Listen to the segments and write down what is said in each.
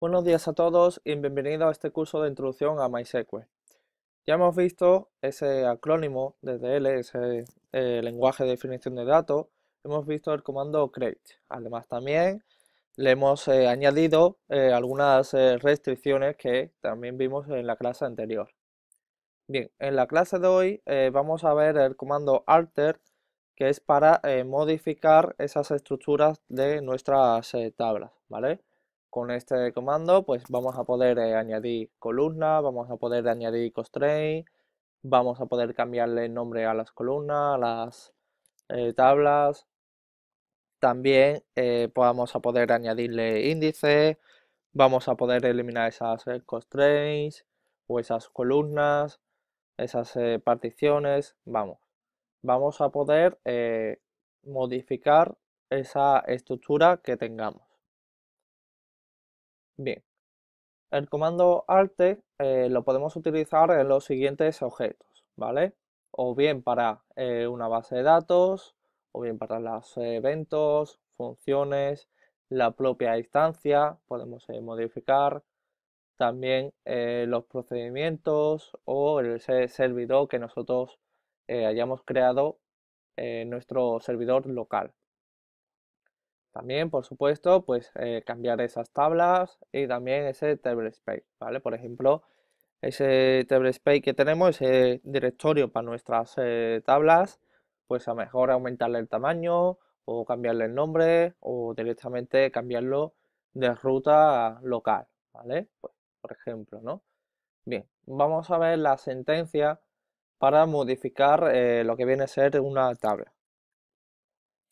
Buenos días a todos y bienvenidos a este curso de introducción a MySQL. Ya hemos visto ese acrónimo desde L, ese eh, lenguaje de definición de datos. Hemos visto el comando create. Además también le hemos eh, añadido eh, algunas restricciones que también vimos en la clase anterior. Bien, en la clase de hoy vamos a ver el comando alter que es para modificar esas estructuras de nuestras tablas, ¿vale? Con este comando pues vamos a poder eh, añadir columna, vamos a poder añadir constraint, vamos a poder cambiarle nombre a las columnas, a las eh, tablas. También eh, vamos a poder añadirle índice, vamos a poder eliminar esas constraints o esas columnas, esas particiones, vamos. Vamos a poder modificar esa estructura que tengamos. Bien, el comando alter eh, lo podemos utilizar en los siguientes objetos, ¿vale? O bien para eh, una base de datos, o bien para los eventos, funciones, la propia instancia, podemos eh, modificar también los procedimientos o el servidor que nosotros hayamos creado, en nuestro servidor local, también, por supuesto, pues eh, cambiar esas tablas y también ese table space, ¿vale? Por ejemplo, ese table space que tenemos, ese directorio para nuestras eh, tablas, pues a mejor aumentarle el tamaño o cambiarle el nombre o directamente cambiarlo de ruta local, ¿vale? Pues, por ejemplo, ¿no? Bien, vamos a ver la sentencia para modificar eh, lo que viene a ser una tabla.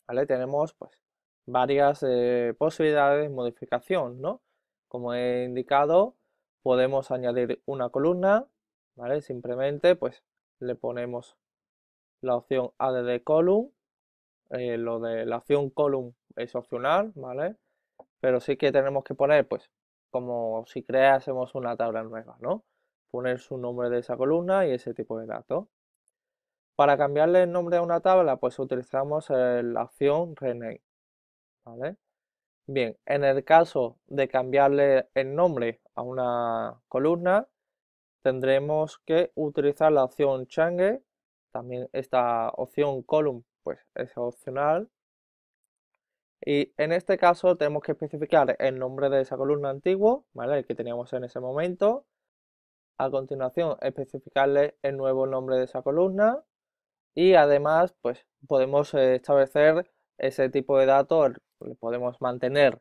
¿Vale? Tenemos pues varias eh, posibilidades de modificación, ¿no? Como he indicado, podemos añadir una columna, ¿vale? Simplemente, pues, le ponemos la opción add column, eh, lo de la opción column es opcional, ¿vale? Pero sí que tenemos que poner, pues, como si creásemos una tabla nueva, ¿no? Poner su nombre de esa columna y ese tipo de datos. Para cambiarle el nombre a una tabla, pues utilizamos eh, la opción rename, Bien, en el caso de cambiarle el nombre a una columna, tendremos que utilizar la opción Change. También esta opción Column pues, es opcional. Y en este caso tenemos que especificar el nombre de esa columna antiguo, ¿vale? el que teníamos en ese momento. A continuación, especificarle el nuevo nombre de esa columna. Y además, pues podemos eh, establecer ese tipo de datos, podemos mantener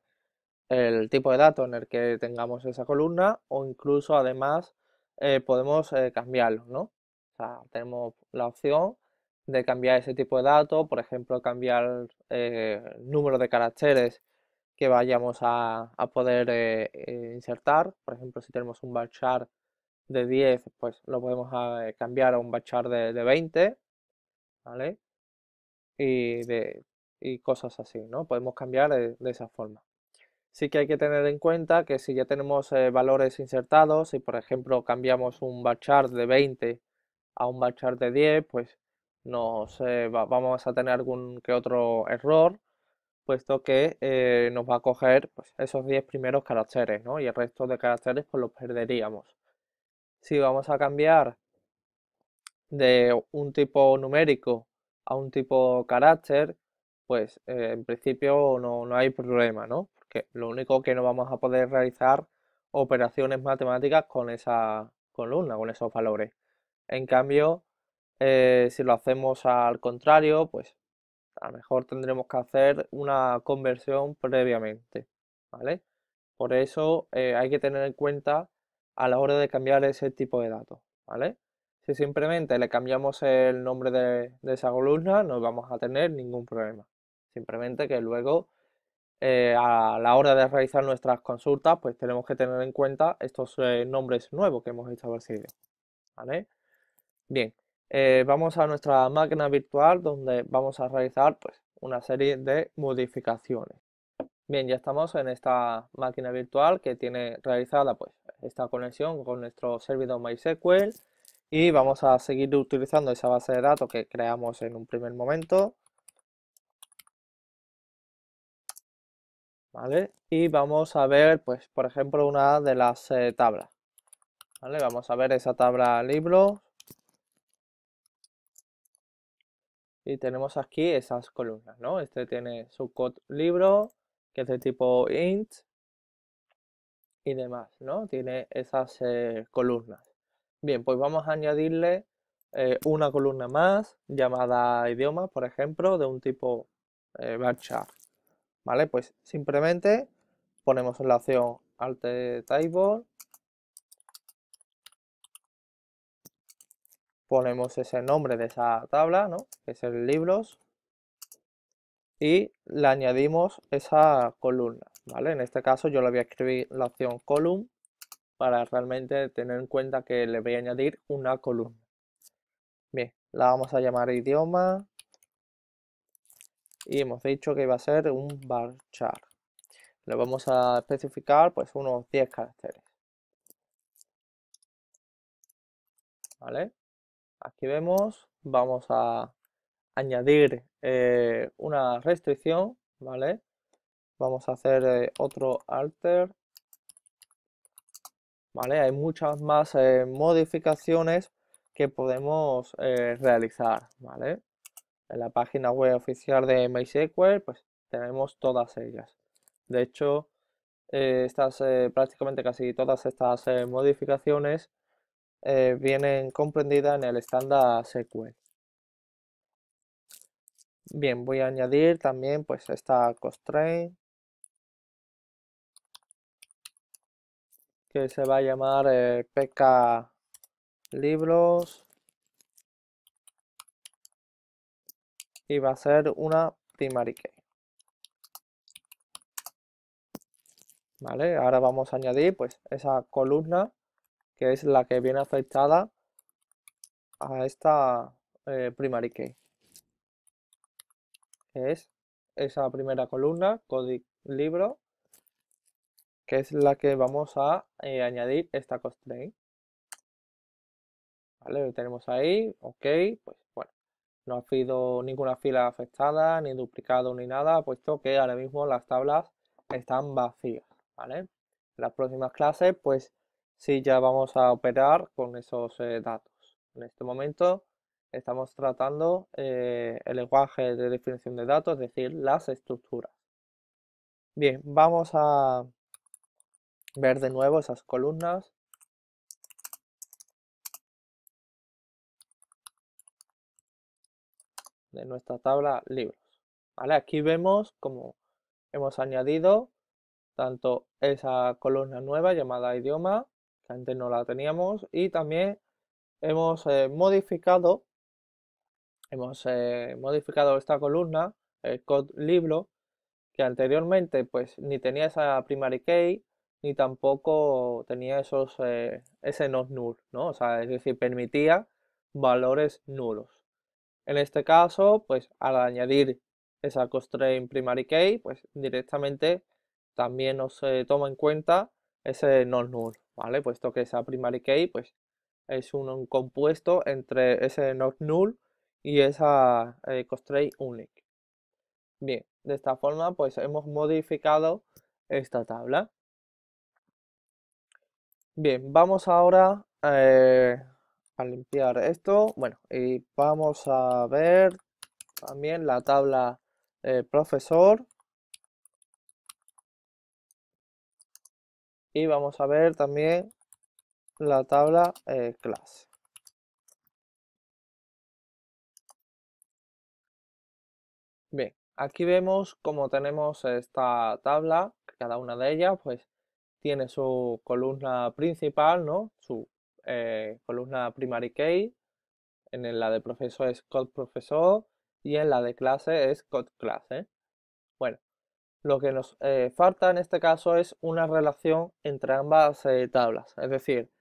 el tipo de datos en el que tengamos esa columna o incluso además eh, podemos eh, cambiarlo, ¿no? tenemos la opción de cambiar ese tipo de datos, por ejemplo, cambiar eh, el número de caracteres que vayamos a, poder insertar. Por ejemplo, si tenemos un bachar de 10, pues lo podemos ah, cambiar a un bachar de, 20, ¿vale? Y de, y cosas así, ¿no? Podemos cambiar de, esa forma. Sí que hay que tener en cuenta que si ya tenemos eh, valores insertados, si por ejemplo cambiamos un bar de 20 a un bar de 10, pues nos eh, vamos a tener algún que otro error, puesto que eh, nos va a coger pues, esos 10 primeros caracteres, ¿no? Y el resto de caracteres pues los perderíamos. Si vamos a cambiar de un tipo numérico a un tipo carácter, pues eh, en principio no, hay problema, ¿no? Porque lo único que no vamos a poder realizar operaciones matemáticas con esa columna, con esos valores. En cambio, eh, si lo hacemos al contrario, pues a lo mejor tendremos que hacer una conversión previamente, ¿vale? Por eso eh, hay que tener en cuenta a la hora de cambiar ese tipo de datos, ¿vale? Si simplemente le cambiamos el nombre de, de esa columna, no vamos a tener ningún problema. Simplemente que luego, eh, a la hora de realizar nuestras consultas, pues tenemos que tener en cuenta estos eh, nombres nuevos que hemos establecido. ¿Vale? Bien, eh, vamos a nuestra máquina virtual donde vamos a realizar pues, una serie de modificaciones. Bien, ya estamos en esta máquina virtual que tiene realizada pues, esta conexión con nuestro servidor MySQL y vamos a seguir utilizando esa base de datos que creamos en un primer momento Y vamos a ver, pues, por ejemplo, una de las eh, tablas, Vamos a ver esa tabla libro. Y tenemos aquí esas columnas, ¿no? Este tiene su code libro, que es de tipo int y demás, ¿no? Tiene esas eh, columnas. Bien, pues vamos a añadirle eh, una columna más llamada idioma, por ejemplo, de un tipo eh, ¿Vale? Pues simplemente ponemos la opción Alt Table, ponemos ese nombre de esa tabla, ¿no? que es el libros, y le añadimos esa columna. ¿vale? En este caso yo le voy a escribir la opción column para realmente tener en cuenta que le voy a añadir una columna. Bien, la vamos a llamar idioma, y hemos dicho que iba a ser un bar chart. Le vamos a especificar pues unos 10 caracteres. ¿Vale? Aquí vemos, vamos a añadir eh, una restricción, ¿vale? Vamos a hacer eh, otro alter. ¿Vale? Hay muchas más eh, modificaciones que podemos realizar, ¿vale? En la página web oficial de MySQL, pues tenemos todas ellas. De hecho, eh, estas, eh, prácticamente casi todas estas eh, modificaciones vienen comprendidas en el estándar SQL. Bien, voy a añadir también pues esta constraint que se va a llamar pk libros y va a ser una primary key. ¿Vale? Ahora vamos a añadir pues esa columna que es la que viene afectada a esta eh, primary key. es esa primera columna, código libro, que es la que vamos a eh, añadir esta constraint. ¿Vale? Lo tenemos ahí, ok, pues bueno. No ha sido ninguna fila afectada, ni duplicado, ni nada, puesto que ahora mismo las tablas están vacías, ¿vale? En las próximas clases, pues sí ya vamos a operar con esos eh, datos. En este momento estamos tratando eh, el lenguaje de definición de datos, es decir, las estructuras. Bien, vamos a ver de nuevo esas columnas de nuestra tabla libros. ¿vale? Aquí vemos como hemos añadido tanto esa columna nueva llamada idioma, que antes no la teníamos, y también hemos eh, modificado hemos eh, modificado esta columna, el code libro, que anteriormente pues ni tenía esa primary key, ni tampoco tenía esos eh, ese not null, ¿no? O sea, es decir, permitía valores nulos. En este caso, pues al añadir esa constraint primary key, pues directamente también nos eh, toma en cuenta ese not null, ¿vale? Puesto que esa primary key, pues es un, compuesto entre ese not null y esa eh, constraint unique. Bien, de esta forma, pues hemos modificado esta tabla. Bien, vamos ahora eh, a limpiar esto. Bueno, y vamos a ver también la tabla eh, profesor. Y vamos a ver también la tabla eh, clase. Bien, aquí vemos cómo tenemos esta tabla, cada una de ellas pues tiene su columna principal, ¿no? Su eh, columna Primary Key, en la de profesor es Code Profesor y en la de clase es Code Clase. ¿eh? Bueno, lo que nos eh, falta en este caso es una relación entre ambas tablas, es decir,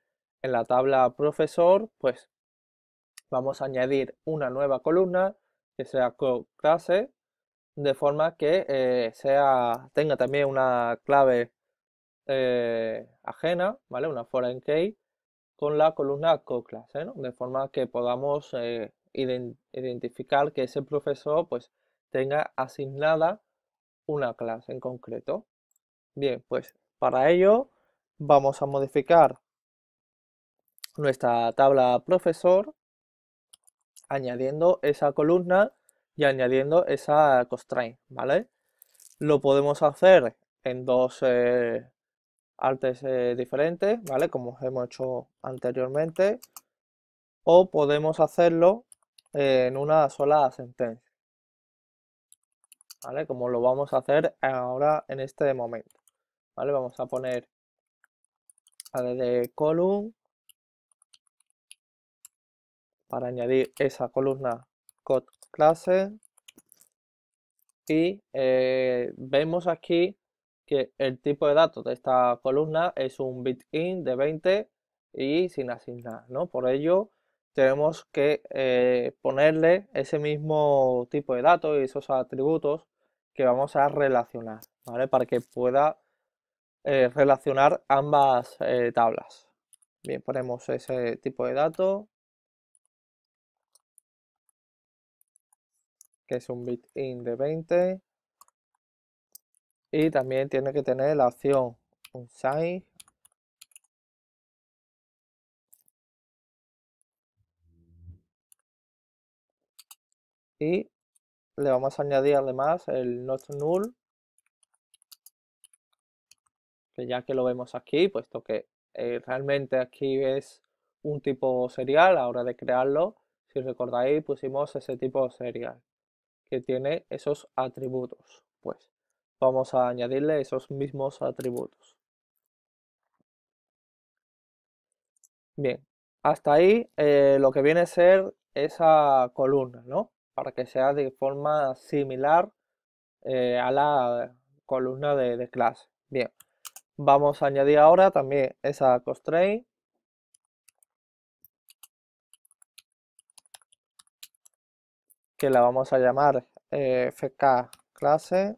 en la tabla profesor, pues vamos a añadir una nueva columna que sea Code Clase, de forma que sea, tenga también una clave ajena, ¿vale? Una foreign key, con la columna co ¿no? de forma que podamos eh, identificar que ese profesor pues, tenga asignada una clase en concreto. Bien, pues para ello vamos a modificar nuestra tabla profesor añadiendo esa columna y añadiendo esa constraint, ¿vale? Lo podemos hacer en dos eh, artes eh, diferentes, ¿vale? Como hemos hecho anteriormente. O podemos hacerlo eh, en una sola sentencia. ¿Vale? Como lo vamos a hacer ahora en este momento. ¿Vale? Vamos a poner a de column para añadir esa columna code clase y eh, vemos aquí que el tipo de datos de esta columna es un bit in de 20 y sin asignar, ¿no? Por ello tenemos que eh, ponerle ese mismo tipo de datos y esos atributos que vamos a relacionar, Para que pueda eh, relacionar ambas eh, tablas. Bien, ponemos ese tipo de dato, que es un bit in de 20, y también tiene que tener la opción Unsigned. Y le vamos a añadir además el not null. Que ya que lo vemos aquí, puesto que eh, realmente aquí es un tipo serial, a la hora de crearlo, si recordáis, pusimos ese tipo serial que tiene esos atributos. Pues vamos a añadirle esos mismos atributos. Bien, hasta ahí eh, lo que viene a ser esa columna, ¿no? Para que sea de forma similar eh, a la columna de, clase. Bien, vamos a añadir ahora también esa constraint. Que la vamos a llamar eh, fk clase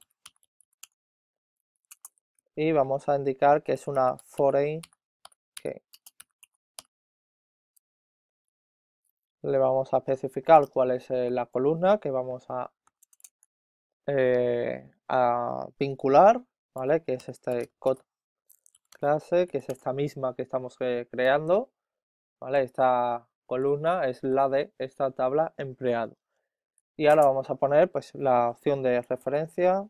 y vamos a indicar que es una foreign key. Le vamos a especificar cuál es eh, la columna que vamos eh, a, vincular, ¿vale? Que es este code clase, que es esta misma que estamos eh, creando, ¿vale? Esta columna es la de esta tabla empleado. Y ahora vamos a poner pues la opción de referencia,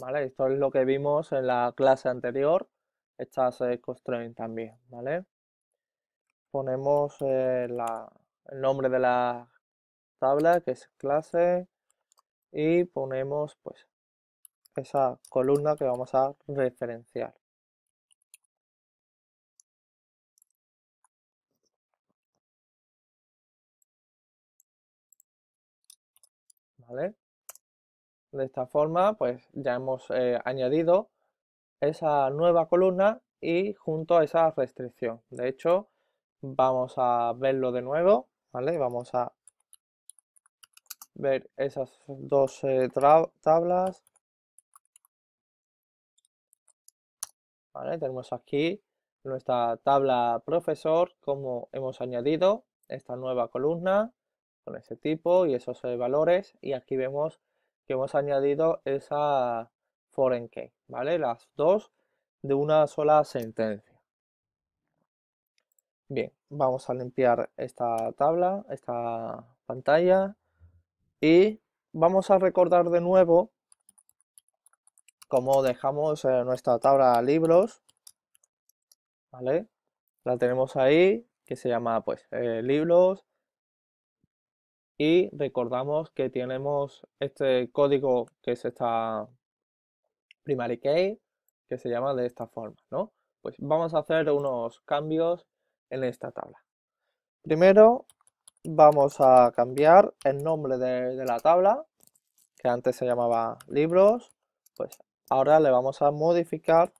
¿vale? Esto es lo que vimos en la clase anterior, estas se constraints también, ¿vale? Ponemos eh, el nombre de la tabla, que es clase, y ponemos pues esa columna que vamos a referenciar. ¿Vale? De esta forma, pues ya hemos eh, añadido esa nueva columna y junto a esa restricción. De hecho, vamos a verlo de nuevo, ¿vale? Vamos a ver esas dos eh, tablas. ¿Vale? Tenemos aquí nuestra tabla profesor, como hemos añadido esta nueva columna con ese tipo y esos eh, valores. Y aquí vemos que hemos añadido esa foreign key, ¿vale? Las dos de una sola sentencia. Bien, vamos a limpiar esta tabla, esta pantalla y vamos a recordar de nuevo cómo dejamos eh, nuestra tabla libros, ¿vale? La tenemos ahí, que se llama pues eh, libros, y recordamos que tenemos este código que es esta primary key, que se llama de esta forma, ¿no? Pues vamos a hacer unos cambios en esta tabla. Primero vamos a cambiar el nombre de, la tabla, que antes se llamaba libros, pues ahora le vamos a modificar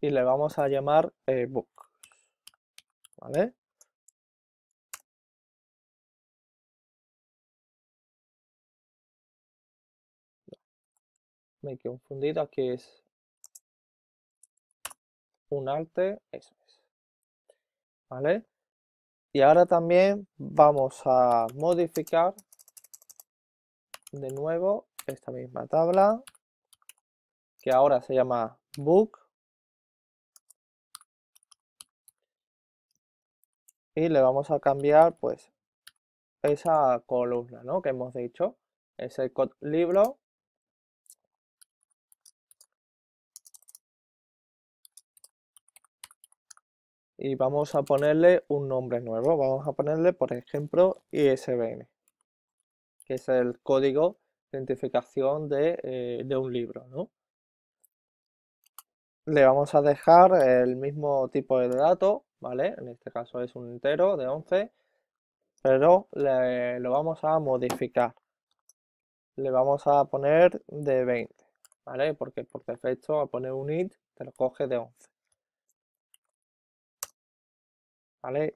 y le vamos a llamar ebook eh, ¿vale? me he confundido, aquí es un arte, eso es. ¿Vale? Y ahora también vamos a modificar de nuevo esta misma tabla, que ahora se llama book. Y le vamos a cambiar pues esa columna, ¿no? Que hemos dicho, es el libro y vamos a ponerle un nombre nuevo. Vamos a ponerle, por ejemplo, ISBN, que es el código de identificación eh, de, un libro. ¿no? Le vamos a dejar el mismo tipo de dato, ¿vale? En este caso es un entero de 11, pero lo vamos a modificar. Le vamos a poner de 20, ¿vale? Porque por defecto al poner un int te lo coge de 11.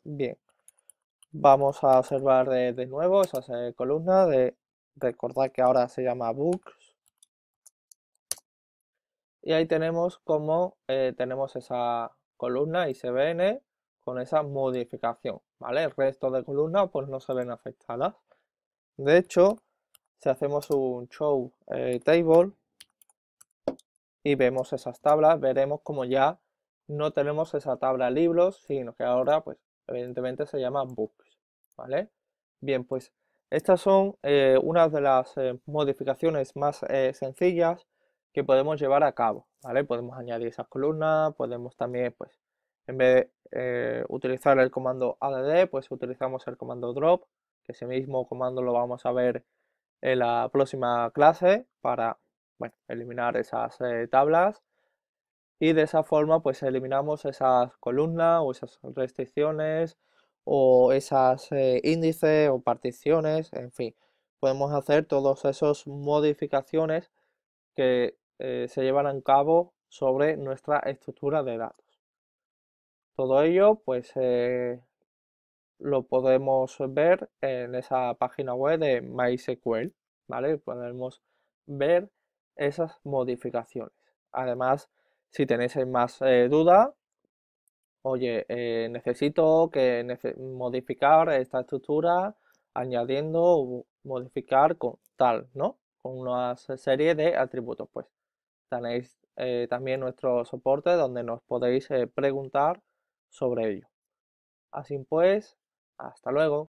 Bien. Vamos a observar de, nuevo esas columnas, de recordar que ahora se llama books. Y ahí tenemos como eh, tenemos esa columna y se ven e con esa modificación, ¿vale? El resto de columnas pues no se ven afectadas. De hecho, si hacemos un show eh, table y vemos esas tablas, veremos como ya no tenemos esa tabla libros, sino que ahora, pues, evidentemente se llama books, ¿vale? Bien, pues estas son eh, unas de las eh, modificaciones más eh, sencillas que podemos llevar a cabo, ¿vale? Podemos añadir esas columnas, podemos también, pues, en vez de utilizar el comando add, pues utilizamos el comando drop, que ese mismo comando lo vamos a ver en la próxima clase para, bueno, eliminar esas tablas y de esa forma pues eliminamos esas columnas o esas restricciones o esas eh, índices o particiones, en fin, podemos hacer todas esas modificaciones que eh, se llevan a cabo sobre nuestra estructura de datos. Todo ello pues eh, lo podemos ver en esa página web de MySQL, ¿vale? Podemos ver esas modificaciones. Además, si tenéis eh, más eh, dudas, oye, eh, necesito que modificar esta estructura añadiendo o modificar con tal, ¿no? Con una serie de atributos, pues. Tenéis también nuestro soporte donde nos podéis preguntar sobre ello. Así pues, hasta luego.